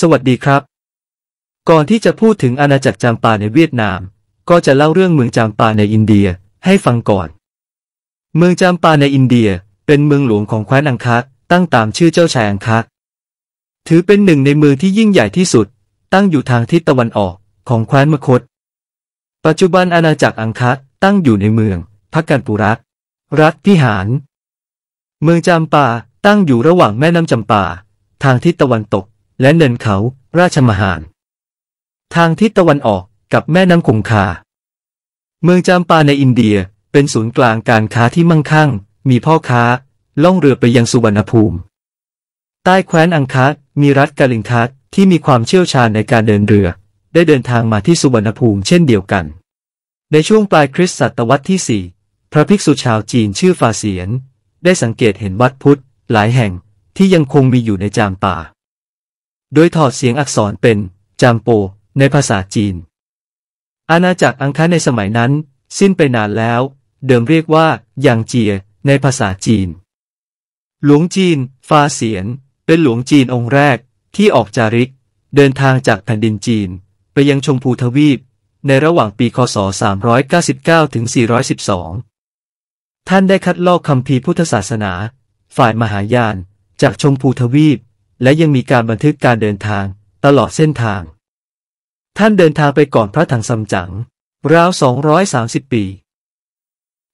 สวัสดีครับ ก่อนที่จะพูดถึงอาณาจักรจางปาในเวียดนาม ก็จะเล่าเรื่องเมืองจางปาในอินเดียให้ฟังก่อน เมืองจางปาในอินเดียเป็นเมืองหลวงของแคว้นอังคัตตั้งตามชื่อเจ้าชายอังคัตถือเป็นหนึ่งในเมืองที่ยิ่งใหญ่ที่สุด ตั้งอยู่ทางทิศตะวันออก ของแคว้นมคต ปัจจุบันอาณาจักรอังคัตตั้งอยู่ในเมือง พักกันปุรัตรัฐพิหาร เมืองจามปาตั้งอยู่ระหว่างแม่น้ำจำปา ทางทิศตะวันตกและเนินเขาราชมหาร ทางทิศตะวันออกกับแม่น้ำคงคา เมืองจามปาในอินเดียเป็นศูนย์กลางการค้าที่มั่งคั่ง มีพ่อค้า ล่องเรือไปยังสุวรรณภูมิ ใต้แคว้นอังคัตมีรัฐกาลิงคัตที่มีความเชี่ยวชาญในการเดินเรือ ได้เดินทางมาที่สุวรรณภูมิ เช่นเดียวกัน ในช่วงปลายคริสต์ศตวรรษที่4พระภิกษุชาวจีนชื่อฟาเสียน ได้สังเกตเห็นวัดพุทธหลายแห่งที่ยังคงมีอยู่ในจามปาโดยถอดเสียงอักษรเป็น จางโป ในภาษาจีน อาณาจักรอังคะในสมัยนั้น สิ้นไปนานแล้ว เดิมเรียกว่าหยางเจียในภาษาจีน หลวงจีนฟาเสียน เป็นหลวงจีนองค์แรก ที่ออกจาริก เดินทางจากแผ่นดินจีน ไปยังชมพูทวีป ในระหว่างปีคศ 399ถึง412 ท่านได้คัดลอกคำพีพุทธศาสนา ฝ่ายมหายานจากชมพูทวีปและยังมีการบันทึกการเดินทางตลอดเส้นทาง ท่านเดินทางไปก่อนพระถังซัมจั๋งราว 230 ปี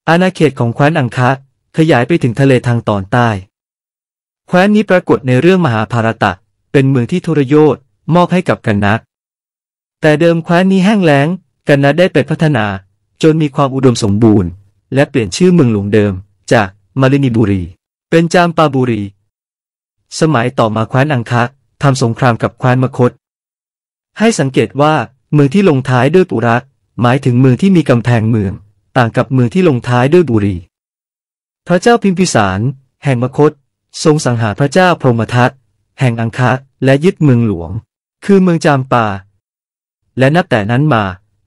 อาณาเขตของแคว้นอังคะขยายไปถึงทะเลทางตอนใต้แคว้นนี้ปรากฏในเรื่องมหาภารตะ เป็นเมืองที่ทุรยศมอบให้กับกันนัก แต่เดิมแคว้นนี้แห้งแล้งกันนัได้ไปพัฒนา จนมีความอุดมสมบูรณ์ และเปลี่ยนชื่อเมืองหลวงเดิม จากมารินีบุรี เป็นจามปาบุรีสมัยต่อมาแคว้นอังคะทำสงครามกับแคว้นมคต ให้สังเกตว่าเมืองที่ลงท้ายด้วยปุระหมายถึงเมืองที่มีกำแพงเมือง ต่างกับเมืองที่ลงท้ายด้วยบุรีพระเจ้าพิมพิสาร แห่งมคต ทรงสังหารพระเจ้าพรหมทัตแห่งอังคะ และยึดเมืองหลวง คือเมืองจามปาและนับแต่นั้นมา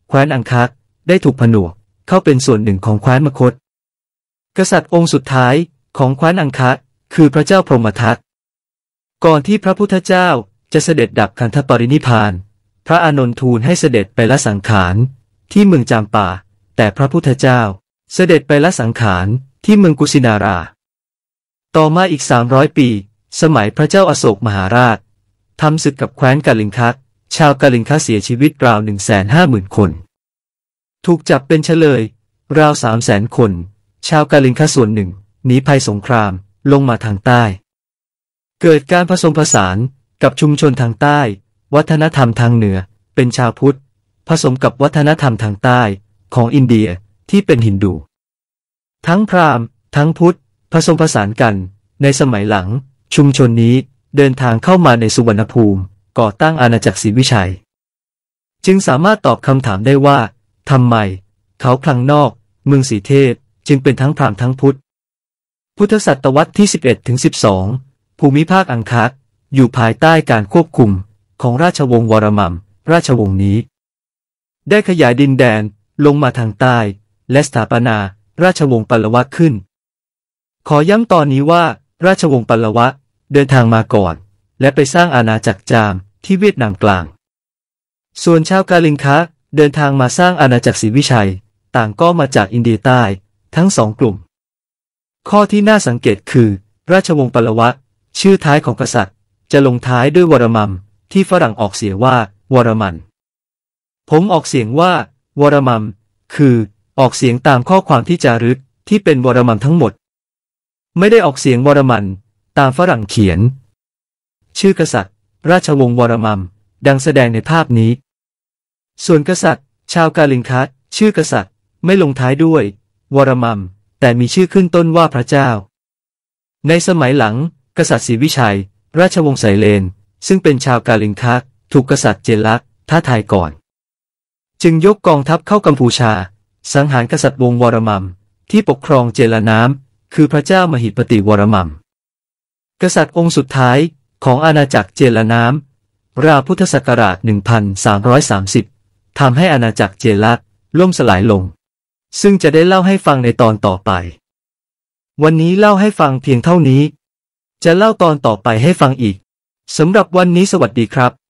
แคว้นอังคะได้ถูกผนวกเข้าเป็นส่วนหนึ่งของแคว้นมคต กษัตริย์องค์สุดท้ายของแคว้นอังคะ คือพระเจ้าพรหมทัตก่อนที่พระพุทธเจ้าจะเสด็จดับคันธปรินิพาน พระอานนทูลให้เสด็จไปละสังขารที่เมืองจามป่า แต่พระพุทธเจ้าเสด็จไปละสังขารที่เมืองกุสินารา ต่อมาอีกสามร้อยปี สมัยพระเจ้าอาโศกมหาราชทำศึกกับแคว้นกาลิงคัตชาวกาลิงคัตเสียชีวิตราวหนึ่งแสนห้าหมื่นคน ถูกจับเป็นเฉลย ราวสามแสนคน ชาวกาลิงคัตส่วนหนึ่งหนีภัยสงครามลงมาทางใต้เกิดการผสมผสานกับชุมชนทางใต้ วัฒนธรรมทางเหนือเป็นชาวพุทธ ผสมกับวัฒนธรรมทางใต้ของอินเดียที่เป็นฮินดู ทั้งพราหมณ์ ทั้งพุทธ ผสมผสานกัน ในสมัยหลัง ชุมชนนี้เดินทางเข้ามาในสุวรรณภูมิ ก่อตั้งอาณาจักรศรีวิชัย จึงสามารถตอบคำถามได้ว่าทำไมเขาคลังนอกเมืองสีเทพจึงเป็นทั้งพราหมณ์ทั้งพุทธพุทธศตวรรษที่ 11ถึง12ภูมิภาคอังคักอยู่ภายใต้การควบคุมของราชวงศ์วรมัมราชวงศ์นี้ ได้ขยายดินแดนลงมาทางใต้ และสถาปนาราชวงศ์ปัลวะขึ้น ขอย้ำตอนนี้ว่าราชวงศ์ปัลวะเดินทางมาก่อน และไปสร้างอาณาจักรจามที่เวียดนามกลาง ส่วนชาวกาลิงคะเดินทางมาสร้างอาณาจักรศรีวิชัย ต่างก็มาจากอินเดียใต้ทั้งสองกลุ่ม ข้อที่น่าสังเกตคือ ราชวงศ์ปัลวะชื่อท้ายของกษัตริย์จะลงท้ายด้วยวรมัมที่ฝรั่งออกเสียงว่าวรมัน ผมออกเสียงว่า วรมัมคือออกเสียงตามข้อความที่จารึกที่เป็นวรมัมทั้งหมด ไม่ได้ออกเสียงวรมันตามฝรั่งเขียน ชื่อกษัตริย์ ราชวงศ์วรมัมดังแสดงในภาพนี้ ส่วนกษัตริย์ ชาวกาลิงคัสชื่อกษัตริย์ ไม่ลงท้ายด้วย วรมัมแต่มีชื่อขึ้นต้นว่าพระเจ้า ในสมัยหลังกษัตริย์ศรีวิชัย ราชวงศ์ไสเลน ซึ่งเป็นชาวกาลิงทักถูกกษัตริย์เจลักท้าทายก่อน จึงยกกองทัพเข้ากัมพูชา สังหารกษัตริย์วงวรมัมที่ปกครองเจลน้ำ คือพระเจ้ามหิปติวรมัมกษัตริย์องค์สุดท้ายของอาณาจักรเจลน้ำ ราพุทธศักราช1330ทำให้อาณาจักรเจลักล่มสลายลง ซึ่งจะได้เล่าให้ฟังในตอนต่อไป วันนี้เล่าให้ฟังเพียงเท่านี้จะเล่าตอนต่อไปให้ฟังอีกสำหรับวันนี้สวัสดีครับ